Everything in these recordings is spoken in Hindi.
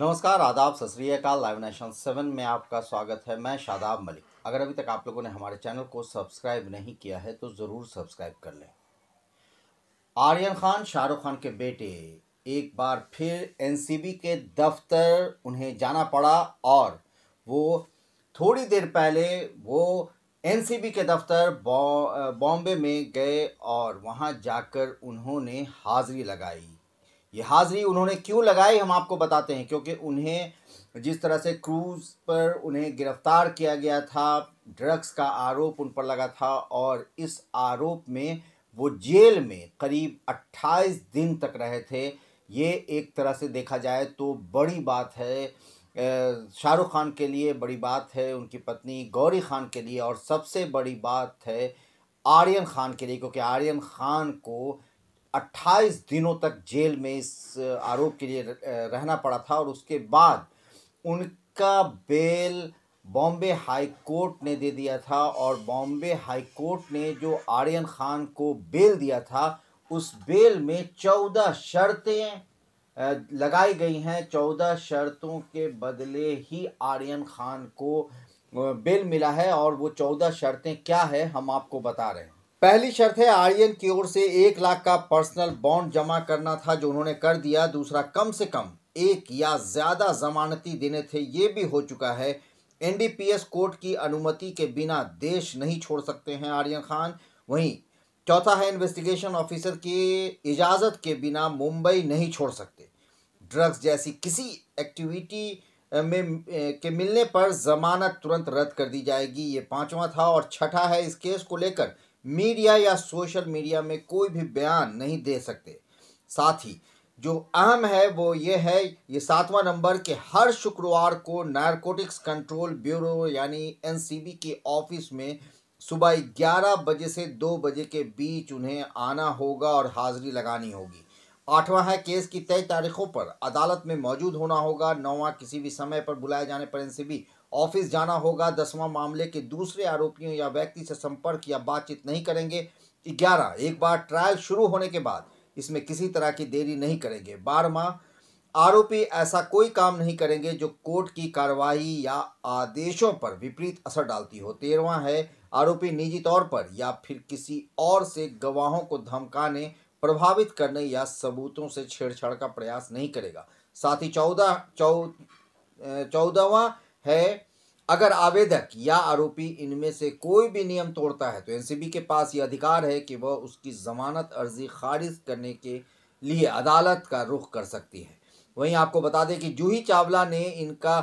नमस्कार आदाब सत श्रीकाल लाइव नेशन सेवन में आपका स्वागत है मैं शादाब मलिक अगर अभी तक आप लोगों ने हमारे चैनल को सब्सक्राइब नहीं किया है तो ज़रूर सब्सक्राइब कर लें आर्यन खान शाहरुख खान के बेटे एक बार फिर एनसीबी के दफ्तर उन्हें जाना पड़ा और वो थोड़ी देर पहले वो एनसीबी के दफ्तर बॉम्बे में गए और वहाँ जाकर उन्होंने हाजिरी लगाई ये हाजिरी उन्होंने क्यों लगाई हम आपको बताते हैं क्योंकि उन्हें जिस तरह से क्रूज़ पर उन्हें गिरफ्तार किया गया था ड्रग्स का आरोप उन पर लगा था और इस आरोप में वो जेल में करीब 28 दिन तक रहे थे ये एक तरह से देखा जाए तो बड़ी बात है शाहरुख खान के लिए बड़ी बात है उनकी पत्नी गौरी खान के लिए और सबसे बड़ी बात है आर्यन खान के लिए क्योंकि आर्यन खान को अट्ठाईस दिनों तक जेल में इस आरोप के लिए रहना पड़ा था और उसके बाद उनका बेल बॉम्बे हाई कोर्ट ने दे दिया था और बॉम्बे हाई कोर्ट ने जो आर्यन खान को बेल दिया था उस बेल में चौदह शर्तें लगाई गई हैं चौदह शर्तों के बदले ही आर्यन खान को बेल मिला है और वो चौदह शर्तें क्या है हम आपको बता रहे हैं पहली शर्त है आर्यन की ओर से एक लाख का पर्सनल बॉन्ड जमा करना था जो उन्होंने कर दिया दूसरा कम से कम एक या ज़्यादा जमानती देने थे ये भी हो चुका है एनडीपीएस कोर्ट की अनुमति के बिना देश नहीं छोड़ सकते हैं आर्यन खान वहीं चौथा है इन्वेस्टिगेशन ऑफिसर की इजाज़त के बिना मुंबई नहीं छोड़ सकते ड्रग्स जैसी किसी एक्टिविटी में के मिलने पर जमानत तुरंत रद्द कर दी जाएगी ये पांचवा था और छठा है इस केस को लेकर मीडिया या सोशल मीडिया में कोई भी बयान नहीं दे सकते साथ ही जो अहम है वो ये है ये सातवां नंबर के हर शुक्रवार को नारकोटिक्स कंट्रोल ब्यूरो यानी एनसीबी के ऑफिस में सुबह 11 बजे से 2 बजे के बीच उन्हें आना होगा और हाजिरी लगानी होगी आठवां है केस की तय तारीखों पर अदालत में मौजूद होना होगा नौवां किसी भी समय पर बुलाए जाने पर एनसीबी ऑफिस जाना होगा दसवां मामले के दूसरे आरोपियों या व्यक्ति से संपर्क या बातचीत नहीं करेंगे ग्यारह एक बार ट्रायल शुरू होने के बाद इसमें किसी तरह की देरी नहीं करेंगे बारहवा आरोपी ऐसा कोई काम नहीं करेंगे जो कोर्ट की कार्रवाई या आदेशों पर विपरीत असर डालती हो तेरहवा है आरोपी निजी तौर पर या फिर किसी और से गवाहों को धमकाने प्रभावित करने या सबूतों से छेड़छाड़ का प्रयास नहीं करेगा साथ ही चौदह चौ चौदहवा है अगर आवेदक या आरोपी इनमें से कोई भी नियम तोड़ता है तो एनसीबी के पास ये अधिकार है कि वह उसकी जमानत अर्जी खारिज करने के लिए अदालत का रुख कर सकती है वहीं आपको बता दें कि जूही चावला ने इनका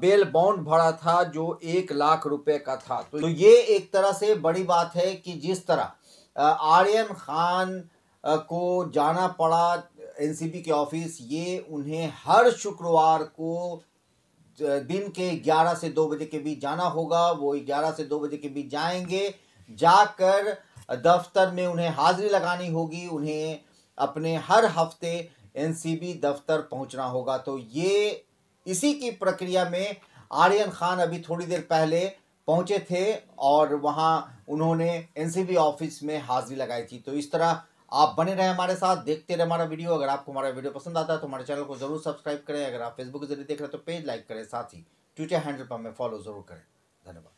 बेल बॉन्ड भरा था जो एक लाख रुपए का था तो ये एक तरह से बड़ी बात है कि जिस तरह आर्यन खान को जाना पड़ा एनसीबी के ऑफिस ये उन्हें हर शुक्रवार को दिन के 11 से 2 बजे के बीच जाना होगा वो 11 से 2 बजे के बीच जाएंगे जाकर दफ्तर में उन्हें हाजिरी लगानी होगी उन्हें अपने हर हफ्ते एनसीबी दफ्तर पहुंचना होगा तो ये इसी की प्रक्रिया में आर्यन खान अभी थोड़ी देर पहले पहुंचे थे और वहां उन्होंने एनसीबी ऑफिस में हाजिरी लगाई थी तो इस तरह आप बने रहें हमारे साथ देखते रहे हमारा वीडियो अगर आपको हमारा वीडियो पसंद आता है तो हमारे चैनल को जरूर सब्सक्राइब करें अगर आप फेसबुक के जरिए देख रहे हैं तो पेज लाइक करें साथ ही ट्विटर हैंडल पर हमें फॉलो जरूर करें धन्यवाद